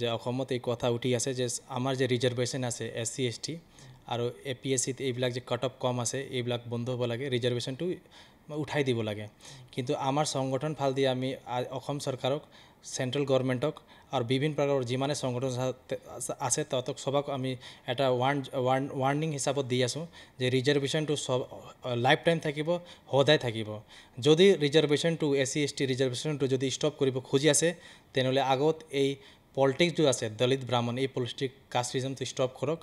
যে অসমত এই কথা উঠি আছে যে আমাৰ যে ৰিজাৰ্ভেশ্যন আছে এছ চি এছ টি আৰু এ পি এছ চিত এইবিলাক যে কাট অফ কম আছে এইবিলাক বন্ধ হ'ব লাগে ৰিজাৰ্ভেশ্যনটো উঠাই দিব লাগে কিন্তু আমাৰ সংগঠন ফাল দি আমি অসম চৰকাৰক চেণ্ট্ৰেল গভৰ্ণমেণ্টক আৰু বিভিন্ন প্ৰকাৰৰ যিমানে সংগঠন আছে তহঁতক চবক আমি এটা ৱাৰ্ণ ৱাৰ্ণ ৱাৰ্ণিং হিচাপত দি আছোঁ যে ৰিজাৰ্ভেশ্যনটো চব লাইফ টাইম থাকিব সদায় থাকিব যদি ৰিজাৰ্ভেশ্যনটো এ চি এছ টি ৰিজাৰ্ভেশ্যনটো যদি ষ্টপ কৰিব খুজি আছে তেনেহ'লে আগত এই পলিটিক্স যোন আছে দলিত ব্ৰাহ্মণ এই পলিটিক কাষ্ট ৰিজনটো ষ্টপ কৰক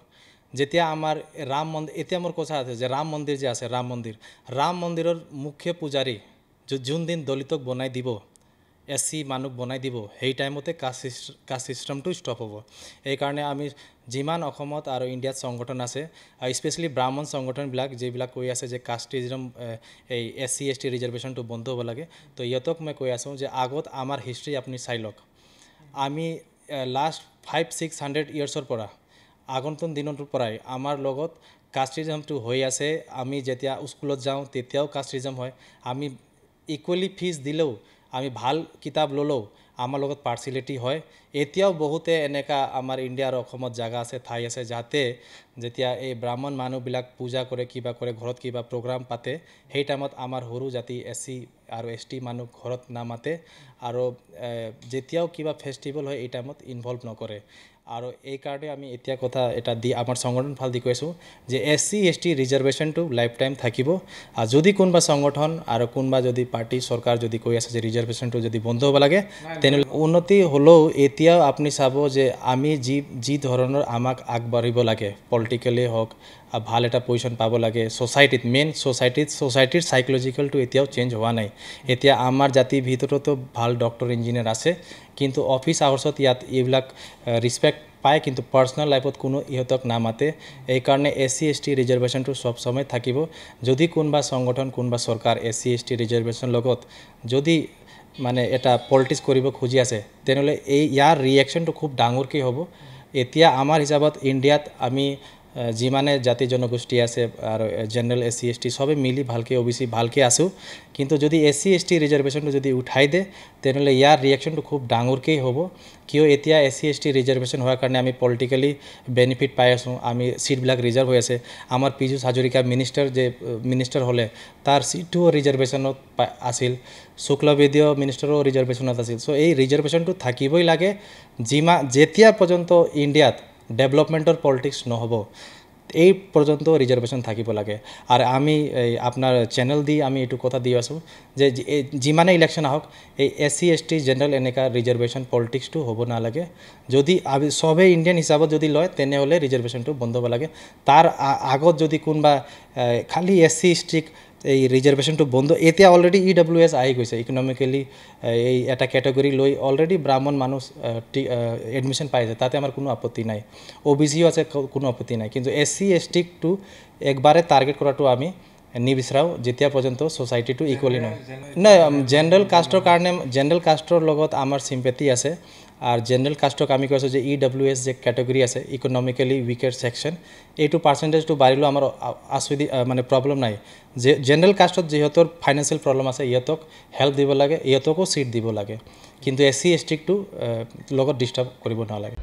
যেতিয়া আমাৰ ৰাম মন্দিৰ এতিয়া মোৰ কথা আছে যে ৰাম মন্দিৰ যে আছে ৰাম মন্দিৰ ৰাম মন্দিৰৰ মুখ্য পূজাৰী যোনদিন দলিতক বনাই দিব এছ চি মানুহক বনাই দিব সেই টাইমতে কাষ্ট চিষ্ট কাষ্ট চিষ্টেমটো ষ্টপ হ'ব এইকাৰণে আমি যিমান অসমত আৰু ইণ্ডিয়াত সংগঠন আছে স্পেচিয়েলি ব্ৰাহ্মণ সংগঠনবিলাক যিবিলাক কৈ আছে যে কাষ্টিজম এই এছ চি এছ টি ৰিজাৰ্ভেশ্যনটো বন্ধ হ'ব লাগে তো ইহঁতক মই কৈ আছোঁ যে আগত আমাৰ হিষ্ট্ৰী আপুনি চাই লওক আমি লাষ্ট ফাইভ ছিক্স হাণ্ড্ৰেড ইয়েৰ্ছৰ পৰা আগন্তন দিনটোৰ পৰাই আমাৰ লগত কাষ্টিজমটো হৈ আছে আমি যেতিয়া স্কুলত যাওঁ তেতিয়াও কাষ্টিজম হয় আমি ইকুৱেলি ফিজ দিলেও আমি ভাল কিতাপ ল'লেও আমাৰ লগত পাৰ্চিলিটি হয় এতিয়াও বহুতে এনেকুৱা আমাৰ ইণ্ডিয়াৰ অসমত জেগা আছে ঠাই আছে যাতে যেতিয়া এই ব্ৰাহ্মণ মানুহবিলাক পূজা কৰে কিবা কৰে ঘৰত কিবা প্ৰগ্ৰাম পাতে সেই টাইমত আমাৰ সৰু জাতি এ চি আৰু এছ টি মানুহ ঘৰত নামাতে আৰু যেতিয়াও কিবা ফেষ্টিভেল হয় এই টাইমত ইনভলভ নকৰে আৰু এইকাৰণে আমি এতিয়া কথা এটা দি আমাৰ সংগঠন ফালদি কৈ আছোঁ যে এছ চি এছ টি ৰিজাৰ্ভেশ্যনটো লাইফ টাইম থাকিব আৰু যদি কোনোবা সংগঠন আৰু কোনোবা যদি পাৰ্টি চৰকাৰ যদি কৈ আছে যে ৰিজাৰ্ভেশ্যনটো যদি বন্ধ হ'ব লাগে তেনেহ'লে উন্নতি হ'লেও এতিয়াও আপুনি চাব যে আমি যি যি ধৰণৰ আমাক আগবাঢ়িব লাগে পলিটিকেলেই হওক ভাল এটা পজিশ্যন পাব লাগে ছ'চাইটিত মেইন ছ'চাইটিত ছ'চাইটিৰ চাইক'লজিকেলটো এতিয়াও চেঞ্জ হোৱা নাই এতিয়া আমাৰ জাতিৰ ভিতৰতো ভাল ডক্টৰ ইঞ্জিনিয়াৰ আছে কিন্তু অফিচ আৱাৰ্ছত ইয়াত এইবিলাক ৰিচপেক্ট পায় কিন্তু পাৰ্চনেল লাইফত কোনো ইহঁতক নামাতে এইকাৰণে এছ চি এছ টি ৰিজাৰ্ভেশ্যনটো চব সময় থাকিব যদি কোনোবা সংগঠন কোনোবা চৰকাৰ এছ চি এছ টি ৰিজাৰ্ভেশ্যনৰ লগত যদি মানে এটা পলিটিক্স কৰিব খুজি আছে তেনেহ'লে এই ইয়াৰ ৰিয়েকশ্যনটো খুব ডাঙৰকৈ হ'ব এতিয়া আমাৰ হিচাপত ইণ্ডিয়াত আমি যিমানে জাতি জনগোষ্ঠী আছে আৰু general S C S T চবে মিলি ভালকৈ অ' বি চি ভালকৈ আছোঁ কিন্তু যদি এছ চি এছ টি ৰিজাৰ্ভেশ্যনটো যদি উঠাই দিয়ে তেনেহ'লে ইয়াৰ ৰিয়েকশ্যনটো খুব ডাঙৰকেই হ'ব কিয় এতিয়া S C S T reservation হোৱাৰ কাৰণে আমি পলিটিকেলি বেনিফিট পাই আছোঁ আমি ছিটবিলাক ৰিজাৰ্ভ হৈ আছে আমাৰ পিজুছ হাজৰিকা মিনিষ্টাৰ যে মিনিষ্টাৰ হ'লে তাৰ ছিটটোও ৰিজাৰ্ভেশ্যনত আছিল শুক্লবেদীয় মিনিষ্টাৰো ৰিজাৰ্ভেশ্যনত আছিল চ' এই ৰিজাৰ্ভেশ্যনটো থাকিবই লাগে যিমান যেতিয়া পৰ্যন্ত ইণ্ডিয়াত ডেভেলপমেণ্টৰ পলিটিক্স নহ'ব এই পৰ্যন্ত ৰিজাৰ্ভেশ্যন থাকিব লাগে আৰু আমি আপোনাৰ চেনেল দি আমি এইটো কথা দি আছোঁ যে যিমানে ইলেকশ্যন আহক এই S C S T general এনেকুৱা ৰিজাৰ্ভেশ্যন পলিটিক্সটো হ'ব নালাগে যদি আমি চবেই ইণ্ডিয়ান হিচাপত যদি লয় তেনেহ'লে ৰিজাৰ্ভেশ্যনটো বন্ধ হ'ব লাগে তাৰ আগত যদি কোনোবা খালী এছ চি এছ টিক এই ৰিজাৰ্ভেশ্যনটো বন্ধ এতিয়া অলৰেডি ই ডাব্লিউ এছ আহি গৈছে ইকনমিকেলি এই এটা কেটেগৰী লৈ অলৰেডি ব্ৰাহ্মণ মানুহ এডমিশ্যন পাই যায় তাতে আমাৰ কোনো আপত্তি নাই অ' বি চিও আছে কোনো আপত্তি নাই কিন্তু এছ চি এছ টিকটো একবাৰে টাৰ্গেট কৰাটো আমি নিবিচাৰাও যেতিয়া পৰ্যন্ত চ'চাইটিটো ইকুৱেলি নহয় নাই জেনেৰেল কাষ্টৰ কাৰণে জেনেৰেল কাষ্টৰ লগত আমাৰ চিম্পেটি আছে আৰু জেনেৰেল কাষ্টক আমি কৈছোঁ যে ই ডাব্লিউ এছ যে কেটেগৰী আছে ইকনমিকেলি উইকেৰ ছেকশ্যন এইটো পাৰ্চেণ্টেজটো বাঢ়িলেও আমাৰ আছুবিধি মানে প্ৰব্লেম নাই যে জেনেৰেল কাষ্টত যিহেতু ফাইনেন্সিয়েল প্ৰব্লেম আছে ইহঁতক হেল্প দিব লাগে ইহঁতকো চিট দিব লাগে কিন্তু এছ চি এছ টিকটো লগত ডিষ্টাৰ্ব কৰিব নালাগে